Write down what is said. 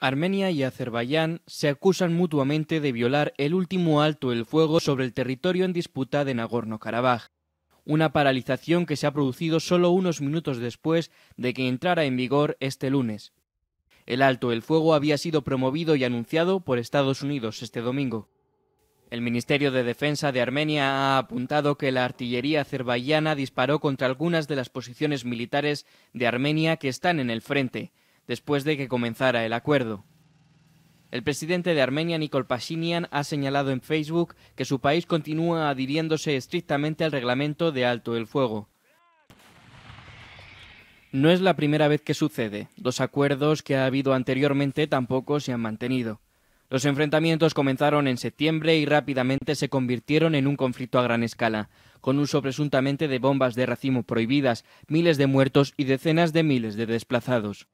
Armenia y Azerbaiyán se acusan mutuamente de violar el último alto el fuego sobre el territorio en disputa de Nagorno-Karabaj, una paralización que se ha producido solo unos minutos después de que entrara en vigor este lunes. El alto el fuego había sido promovido y anunciado por Estados Unidos este domingo. El Ministerio de Defensa de Armenia ha apuntado que la artillería azerbaiyana disparó contra algunas de las posiciones militares de Armenia que están en el frente, después de que comenzara el acuerdo. El presidente de Armenia, Nikol Pashinyan, ha señalado en Facebook que su país continúa adhiriéndose estrictamente al reglamento de alto el fuego. No es la primera vez que sucede. Los acuerdos que ha habido anteriormente tampoco se han mantenido. Los enfrentamientos comenzaron en septiembre y rápidamente se convirtieron en un conflicto a gran escala, con uso presuntamente de bombas de racimo prohibidas, miles de muertos y decenas de miles de desplazados.